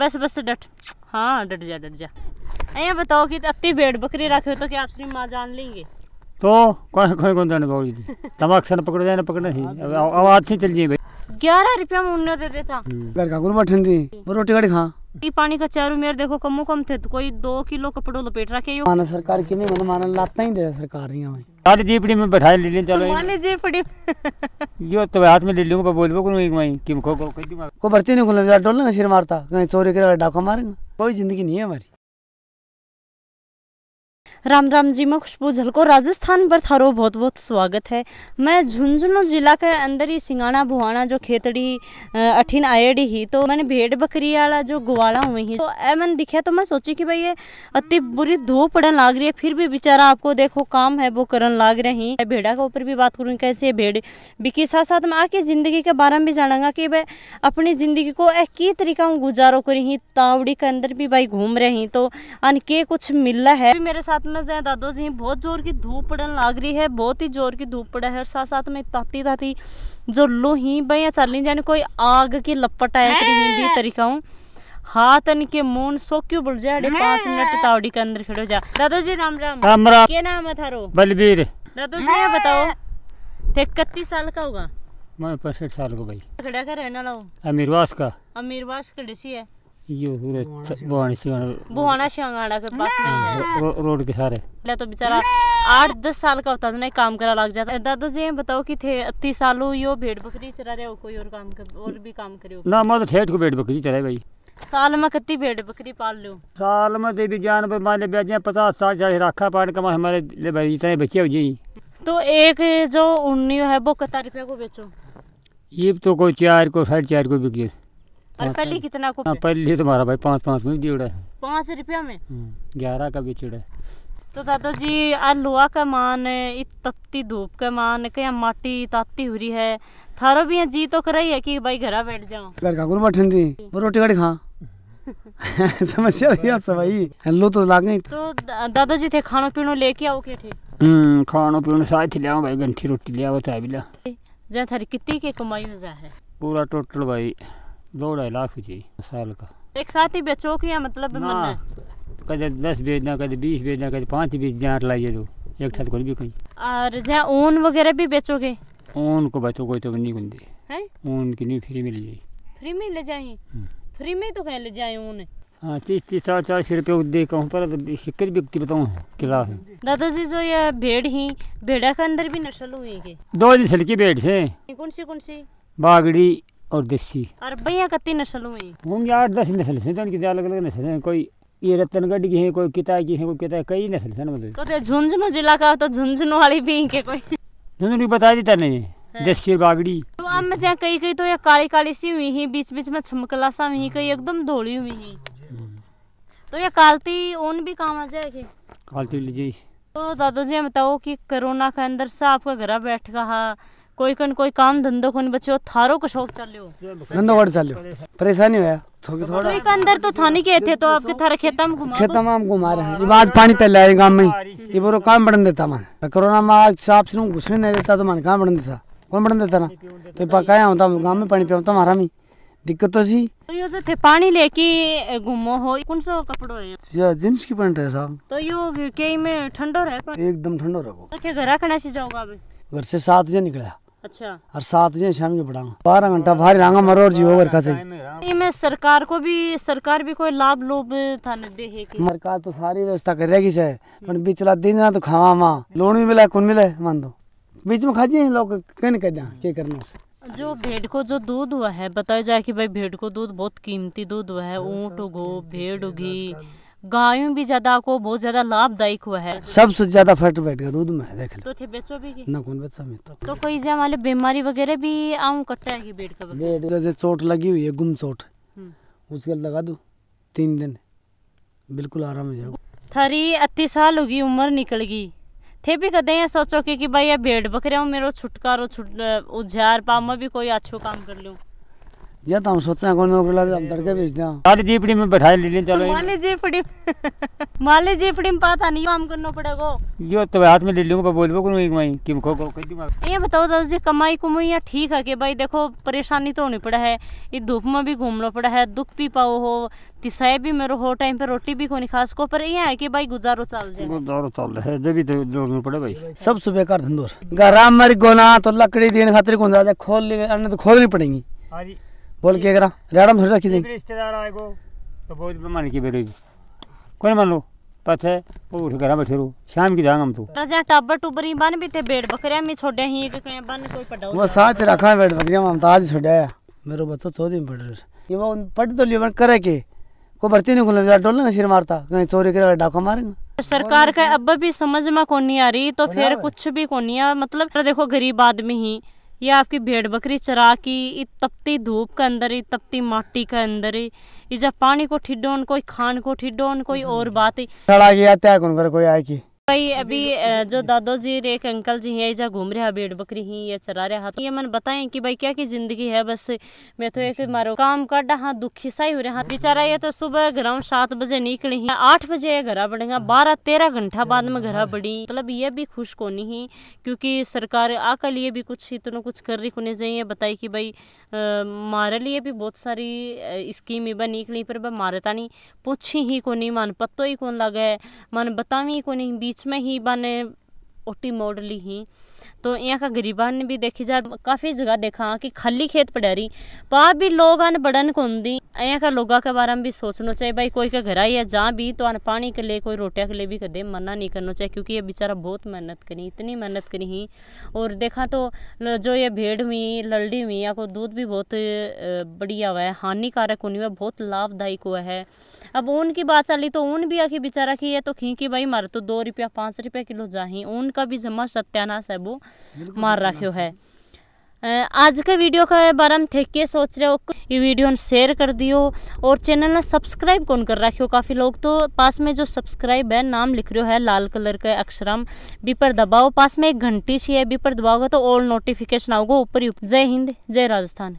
बस बस डट हाँ डट जा डट जा अरे बताओ कि अति भेड़ बकरी रखे हो तो क्या आपसे माँ जान लेंगे तो कौन कौन कौन जाने पकड़ी थी तमाक से पकड़ जाए ना पकड़ना ही आवाज से चल जाइए भाई ग्यारह रुपया में दे देता हम्म। घर का गुरु मठन दी रोटी गाड़ी खा ये पानी का चारों मेर देखो कमो कम थे तो कोई दो किलो कपड़ो लपेट रखे माना सरकार किने मन माना लाता ही दे सरकार सारी जीपड़ी में बैठा ले लें चलो माने जीपड़ी यो तो हाथ में ले लूंगा पर बोलबो करूं एक मई किम खो खो को भर्ती नहीं खुलने डोल सिर मारता कहीं चोरी करे डाका मारेगा कोई जिंदगी नहीं है हमारी राम राम जी मैं खुशबू झल को राजस्थान पर थारो बहुत बहुत स्वागत है मैं झुंझुनू जिला के अंदर ही सिंगाना भुआना जो खेतड़ी अठिन आयडी ही तो मैंने भेड़ बकरी वाला जो ग्वाला हुई ही तो ऐ मैंने दिखा तो मैं सोची कि भाई ये अति बुरी धूप पड़न लाग रही है फिर भी बेचारा आपको देखो काम है वो करण लाग रही भेड़ा के ऊपर भी बात करूँ कैसे भेड़ बिकी साथ साथ मैं आके ज़िंदगी के बारे में भी जानूंगा कि भाई अपनी ज़िंदगी को ए की तरीका गुजारो करी तावड़ी के अंदर भी भाई घूम रही तो अन के कुछ रहा है मेरे साथ साथ में जाए दादो जी बहुत जोर की धूप पड़न लाग रही है बहुत ही जोर की धूप पड़ा है और साथ साथ में ताती ताती जो लू ही भैया चलनी जाने कोई आग की लपट आया करी तरीका हूँ हाथ के मून सो क्यों बुल जाए पांच मिनट तावड़ी के अंदर खड़े जा दादो जी राम राम राम राम क्या नाम है थारो बलबीर दादो जी ये बताओ ते इकतीस साल का होगा मैं पैंसठ साल का भाई खड़ा कर रहना लाओ अमीरवास का अमीरवास खड़े सी है ये पूरे बुआना शिवाना बुआना शिवाना के पास हाँ, में रो, रोड के सारे पहले तो बेचारा आठ दस साल का होता था ना काम करा लग जाता दादू जी बताओ कि थे अत्ती सालों यो भेड़ बकरी चरा रहे हो कोई और काम कर और भी काम करे हो ना मैं तो ठेठ को भेड़ बकरी चराए भाई साल में कितनी भेड़ बकरी पाल लो साल में देवी जान पर मान लिया पचास साल चाहे राखा पाट कमा हमारे इतने बच्चे हो जी तो एक जो उन्नी है वो कितना रुपये को बेचो ये तो कोई चार को साढ़े चार को बिक पहली हाँ, तुम्हारा तो भाई पाँच पाँच में जोड़ा है पाँच रुपया में हम्म, ग्यारह का भी चिड़ा है तो दादाजी आ लोहा का मान इत तत्ती धूप का मान कहीं माटी ताती हो रही है थारो भी जी तो कर रही है कि भाई घर बैठ जाओ लड़का का गुरु बैठन दी रोटी गाड़ी खा समस्या थी आप सवाई हेलो तो लाग गई तो, तो दादाजी थे खानो पीनो लेके आओ के थे हम्म खानो पीनो साथ ले आओ भाई गंठी रोटी ले आओ चाय भी ले जहाँ थारी कितनी की कमाई हो जा है पूरा टोटल भाई दो ढाई लाख जी साल का एक साथ ही बेचो कि मतलब कद दस बेचना कद बीस बेचना कद पाँच बेचना आठ लाइए दो तो, एक साथ कोई भी कहीं और जहाँ ऊन वगैरह भी बेचोगे ऊन को बचो कोई तो नहीं कुंदे ऊन की नहीं फ्री में ले जाए फ्री में ले जाए हम्म। फ्री में तो कहीं ले जाए ऊन हाँ तीस तीस चार चार रुपये दे कहूँ पर सिक्के बिकती बताऊँ किला है दादाजी जो ये भेड़ ही भेड़ा के अंदर भी नस्ल हुई है दो नस्ल की भेड़ से कौन सी कौन सी बागड़ी और देसी और भैया कितनी नस्ल हुई होंगी आठ दस नस्ल से तो उनकी अलग अलग नस्ल है कोई ये रतनगढ़ की है कोई किताई की है कोई किताई कई नस्ल है मतलब तो झुंझुनू जिला का तो झुंझुनू वाली भी के कोई झुंझुनू बता देता नहीं देसी बागड़ी तो आम में जहाँ कई कई तो ये काली काली सी हुई है बीच बीच में छमकला सा हुई कई एकदम धोली हुई है तो ये कालती ओन भी काम आ जाएगी कालती लीजिए तो दादाजी बताओ कि कोरोना के अंदर से आपका घर बैठ रहा कोई कन कोई काम धंधो कोन बचो थारो को शौक चल लियो धंधो बढ़ चल परेशानी होया थोड़ी थोड़ा कोई अंदर तो थाने तो के थे तो आपके थारे खेता में घुमा खेता में हम घुमा रहे हैं आज पानी पे लाए गांव में ये बोरो काम बढ़न देता मन तो कोरोना में आज साफ से घुसने नहीं देता तो मन काम बढ़न देता कौन बढ़न देता ना तो पकाया होता गांव में पानी पिया तो हमारा में दिक्कत तो सी तो यो से थे पानी लेके घूमो हो कौन सा कपड़ो है ये जींस की पैंट है साहब तो यो के में ठंडो रहे एकदम ठंडो रहो तो के घर खना से जाओगा घर से सात बजे निकला अच्छा और सात शाम के बारह घंटा रंगा मरो और सरकार को भी सरकार भी कोई लाभ लोभ था दे सरकार तो सारी व्यवस्था कर रहेगी से पर बिचला दिन ना तो खावा माँ लोन भी मिला मान दो बीच में खाजिए लोग कहने कह दें क्या करना जो भेड़ को जो दूध हुआ है बताया जाए कि भाई भेड़ को दूध बहुत कीमती दूध हुआ है अच्छा, ऊँट उगो भेड़ उगी गायों भी ज्यादा आपको बहुत ज्यादा लाभदायक हुआ है सबसे ज्यादा फट बैठ गया दूध में देख लो तो थे बेचो भी ना कौन बच्चा में तो तो कोई जो हमारे बीमारी वगैरह भी आऊँ कट्टा है बेड का जैसे चोट लगी हुई है गुम चोट हम्म। उसके लगा दू तीन दिन बिल्कुल आराम हो जाएगा थरी अति साल होगी उम्र निकल गई थे भी कदे ये सोचो कि, कि भाई ये भेड़ बकरे मेरा छुटकारो छुट उजार पामा भी कोई अच्छो काम कर लूँ जी तुम तो हम सोचा कौन नौकरी लगे तो हम तड़के भेजते हैं सारी जीपड़ी में बैठा ले लें चलो माली जीपड़ी माली जीपड़ी में पता नहीं काम करना पड़ेगा यो तो हाथ में ले लूंगा पर बोलबो करू एक मई कि खो खो कर दूंगा ये बताओ दादा जी कमाई कमाई या ठीक है के भाई देखो परेशानी तो होनी पड़ा है ये धूप में भी घूमना पड़ा है दुख भी पाओ हो तिसाए भी मेरे हो टाइम पे रोटी भी कोनी खास को पर ये है के भाई गुजारो चल जाए गुजारो चल है जब भी दौड़ना तो पड़े भाई सब सुबह कर धंधो घर हमारी गोना तो लकड़ी देने खातिर कोंदा खोल ले अन्न तो खोलनी पड़ेगी हां जी बोल के करा रेडम में रखी थी रिश्तेदार आए को तो बहुत मन की बेरे कोई मान लो पथे वो उठ करा बैठे रहो शाम की जाएंगे हम तो राजा टाबर टुबरी बन भी थे बेड़ बकरे में छोड़े ही के कहीं बन कोई पड़ा वो साथ ही रखा है बेड़ बकरे में तो छोड़े है मेरे बच्चों चौधरी में पड़ रहे ये वो पढ़ तो लियो करे के को भर्ती नहीं खुले डोल ना सिर मारता कहीं चोरी करेगा डाका मारेंगे सरकार का अब भी समझ में को नहीं आ रही तो फिर कुछ भी को नहीं मतलब देखो गरीब आदमी ही ये आपकी भेड़ बकरी चरा की इ तपती धूप के अंदर ही तपती माटी के अंदर इ जब पानी को ठिडोन कोई खान को ठिडोन कोई और बात ही गया कोई आय की भाई अभी जो जी एक अंकल जी हैं जहाँ घूम रहे भेड़ बकरी ही ये चरा रहे हाथ ये मन बताए कि भाई क्या की जिंदगी है बस मैं तो एक अच्छा। मारो काम कर हाँ दुखी सा ही हो रहा हाँ बेचारा ये तो सुबह ग्राउंड सात बजे निकले है आठ बजे घर बढ़ेगा बारह तेरह घंटा बाद में घर बढ़ी मतलब ये भी खुश कोनी नहीं क्योंकि सरकार आकर लिए भी कुछ इतना तो कुछ कर रही कोने चाहिए बताई कि भाई मारे लिए भी बहुत सारी स्कीम बा निकली पर मारे नहीं पूछी ही को नहीं मन पत्तो ही कौन लगा है मन बतावी को नहीं बीच में ही बने ओटी ली ही तो यहाँ का गरीबान ने भी देखी जा काफ़ी जगह देखा कि खाली खेत पड़ेरी पा भी लोग आन बड़न दी यहाँ का लोगों के बारे में भी सोचना चाहिए भाई कोई का घर आई है जहाँ भी तो अन पानी के लिए कोई रोटिया के लिए भी कदम मना नहीं करना चाहिए क्योंकि ये बेचारा बहुत मेहनत करी इतनी मेहनत करी ही और देखा तो जो ये भेड़ हुई लल्डी हुई या को दूध भी बहुत बढ़िया हुआ है हानिकारक होनी हुआ बहुत लाभदायक हुआ है अब ऊन की बात चली तो ऊन भी आखिर बेचारा की है तो खी की भाई मारे तो दो रुपया पाँच रुपया किलो जाही ऊन इनका भी जमा सत्यानाश है वो मार रखे है आज के वीडियो के बारे में थे के सोच रहे हो ये वीडियो शेयर कर दियो और चैनल ने सब्सक्राइब कौन कर रखे हो काफ़ी लोग तो पास में जो सब्सक्राइब है नाम लिख रहे हो है लाल कलर के अक्षरम बी पर दबाओ पास में एक घंटी सी है बी पर दबाओगे तो ऑल नोटिफिकेशन आओगे ऊपर ही जय हिंद जय राजस्थान